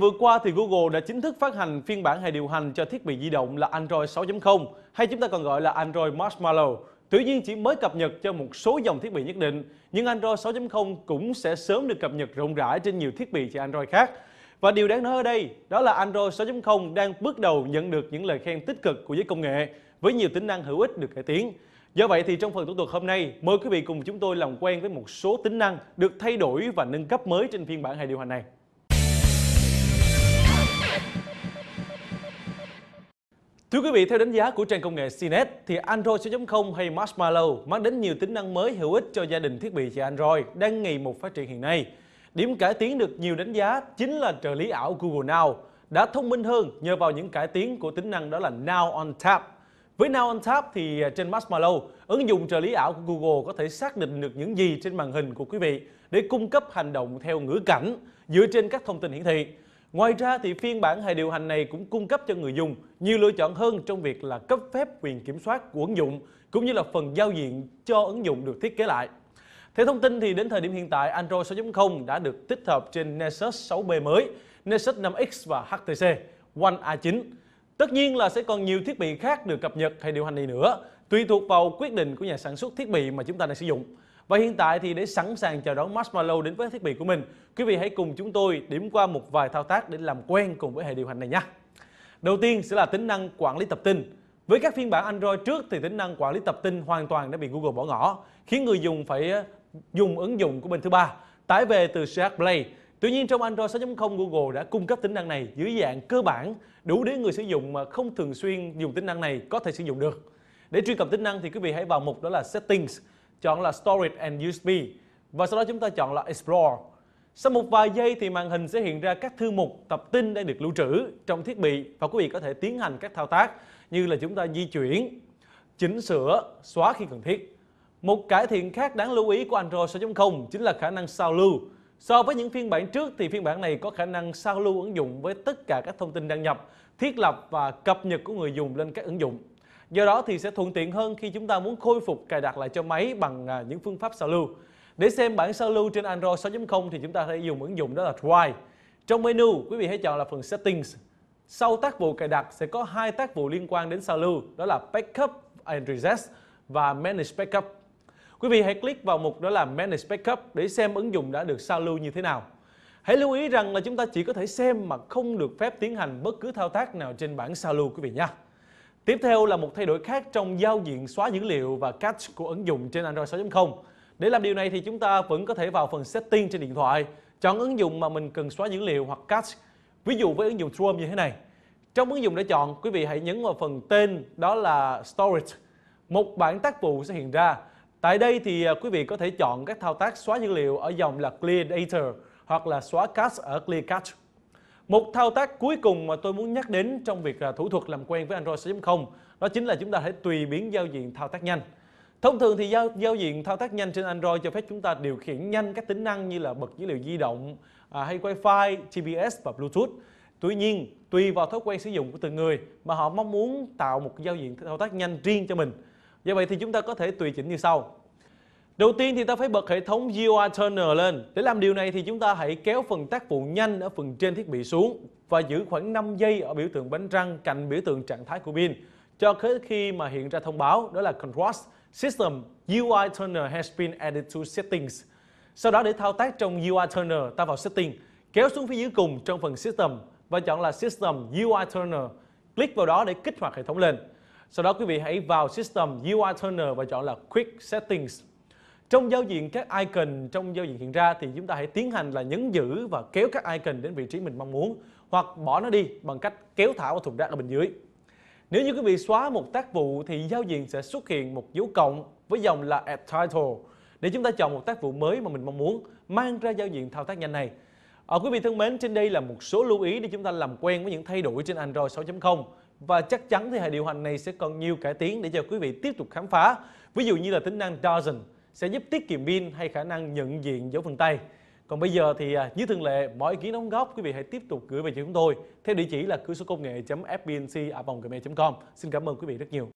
Vừa qua thì Google đã chính thức phát hành phiên bản hệ điều hành cho thiết bị di động là Android 6.0 hay chúng ta còn gọi là Android Marshmallow. Tuy nhiên chỉ mới cập nhật cho một số dòng thiết bị nhất định, nhưng Android 6.0 cũng sẽ sớm được cập nhật rộng rãi trên nhiều thiết bị chạy Android khác. Và điều đáng nói ở đây đó là Android 6.0 đang bước đầu nhận được những lời khen tích cực của giới công nghệ với nhiều tính năng hữu ích được cải tiến. Do vậy thì trong phần thủ thuật hôm nay, mời quý vị cùng chúng tôi làm quen với một số tính năng được thay đổi và nâng cấp mới trên phiên bản hệ điều hành này. Thưa quý vị, theo đánh giá của trang công nghệ CNET thì Android 6.0 hay Marshmallow mang đến nhiều tính năng mới hữu ích cho gia đình thiết bị chạy Android đang ngày một phát triển hiện nay. Điểm cải tiến được nhiều đánh giá chính là trợ lý ảo Google Now đã thông minh hơn nhờ vào những cải tiến của tính năng đó là Now on Tap. Với Now on Tap thì à, trên Marshmallow, ứng dụng trợ lý ảo của Google có thể xác định được những gì trên màn hình của quý vị để cung cấp hành động theo ngữ cảnh dựa trên các thông tin hiển thị. Ngoài ra thì phiên bản hệ điều hành này cũng cung cấp cho người dùng nhiều lựa chọn hơn trong việc là cấp phép quyền kiểm soát của ứng dụng cũng như là phần giao diện cho ứng dụng được thiết kế lại. Theo thông tin thì đến thời điểm hiện tại Android 6.0 đã được tích hợp trên Nexus 6B mới, Nexus 5X và HTC One A9. Tất nhiên là sẽ còn nhiều thiết bị khác được cập nhật hay điều hành này nữa, tùy thuộc vào quyết định của nhà sản xuất thiết bị mà chúng ta đang sử dụng. Và hiện tại thì để sẵn sàng chào đón Marshmallow đến với thiết bị của mình, quý vị hãy cùng chúng tôi điểm qua một vài thao tác để làm quen cùng với hệ điều hành này nhé. Đầu tiên sẽ là tính năng quản lý tập tin. Với các phiên bản Android trước thì tính năng quản lý tập tin hoàn toàn đã bị Google bỏ ngỏ, khiến người dùng phải ờ, dùng ứng dụng của bên thứ ba, tải về từ CH Play. Tuy nhiên trong Android 6.0 Google đã cung cấp tính năng này dưới dạng cơ bản, đủ để người sử dụng mà không thường xuyên dùng tính năng này có thể sử dụng được. Để truy cập tính năng thì quý vị hãy vào mục đó là Settings chọn là Storage and USB và sau đó chúng ta chọn là Explore. Sau một vài giây thì màn hình sẽ hiện ra các thư mục tập tin đang được lưu trữ trong thiết bị và quý vị có thể tiến hành các thao tác như là chúng ta di chuyển, chỉnh sửa, xóa khi cần thiết. Một cải thiện khác đáng lưu ý của Android 6.0 chính là khả năng sao lưu. So với những phiên bản trước thì phiên bản này có khả năng sao lưu ứng dụng với tất cả các thông tin đăng nhập, thiết lập và cập nhật của người dùng lên các ứng dụng. Do đó thì sẽ thuận tiện hơn khi chúng ta muốn khôi phục cài đặt lại cho máy bằng à, những phương pháp sao lưu. Để xem bản sao lưu trên Android 6.0 thì chúng ta sẽ dùng ứng dụng đó là Drive. Trong menu, quý vị hãy chọn là phần Settings. Sau tác vụ cài đặt sẽ có hai tác vụ liên quan đến sao lưu, đó là Backup and Reset và Manage Backup. Quý vị hãy click vào mục đó là Manage Backup để xem ứng dụng đã được sao lưu như thế nào. Hãy lưu ý rằng là chúng ta chỉ có thể xem mà không được phép tiến hành bất cứ thao tác nào trên bản sao lưu quý vị nhé. Tiếp theo là một thay đổi khác trong giao diện xóa dữ liệu và cache của ứng dụng trên Android 6.0. Để làm điều này thì chúng ta vẫn có thể vào phần setting trên điện thoại, chọn ứng dụng mà mình cần xóa dữ liệu hoặc cache. Ví dụ với ứng dụng Chrome như thế này. Trong ứng dụng để chọn, quý vị hãy nhấn vào phần tên đó là Storage. Một bảng tác vụ sẽ hiện ra. Tại đây thì à, quý vị có thể chọn các thao tác xóa dữ liệu ở dòng là Clear Data hoặc là xóa cache ở Clear Cache. Một thao tác cuối cùng mà tôi muốn nhắc đến trong việc à, thủ thuật làm quen với Android 6.0 đó chính là chúng ta hãy tùy biến giao diện thao tác nhanh. Thông thường thì giao, giao diện thao tác nhanh trên Android cho phép chúng ta điều khiển nhanh các tính năng như là bật dữ liệu di động à, hay Wi-Fi, GPS và Bluetooth. Tuy nhiên, tùy vào thói quen sử dụng của từng người mà họ mong muốn tạo một giao diện thao tác nhanh riêng cho mình. Do vậy thì chúng ta có thể tùy chỉnh như sau. Đầu tiên thì ta phải bật hệ thống GUI Turner lên. Để làm điều này thì chúng ta hãy kéo phần tác vụ nhanh ở phần trên thiết bị xuống và giữ khoảng 5 giây ở biểu tượng bánh răng cạnh biểu tượng trạng thái của pin cho tới khi mà hiện ra thông báo đó là Contrast System UI Turner has been added to Settings. Sau đó để thao tác trong UI Turner, ta vào Setting, kéo xuống phía dưới cùng trong phần System và chọn là System UI Turner. Click vào đó để kích hoạt hệ thống lên. Sau đó quý vị hãy vào System UI Turner và chọn là Quick Settings trong giao diện các icon trong giao diện hiện ra thì chúng ta hãy tiến hành là nhấn giữ và kéo các icon đến vị trí mình mong muốn hoặc bỏ nó đi bằng cách kéo thả vào thùng rác ở bên dưới. Nếu như quý vị xóa một tác vụ thì giao diện sẽ xuất hiện một dấu cộng với dòng là Add Title để chúng ta chọn một tác vụ mới mà mình mong muốn mang ra giao diện thao tác nhanh này. ở ờ, quý vị thân mến, trên đây là một số lưu ý để chúng ta làm quen với những thay đổi trên Android 6.0 và chắc chắn thì hệ điều hành này sẽ còn nhiều cải tiến để cho quý vị tiếp tục khám phá. Ví dụ như là tính năng Dozen sẽ giúp tiết kiệm pin hay khả năng nhận diện dấu vân tay. Còn bây giờ thì à, như thường lệ, mọi ý kiến đóng góp quý vị hãy tiếp tục gửi về cho chúng tôi theo địa chỉ là cửa số công nghệ fbnc com Xin cảm ơn quý vị rất nhiều.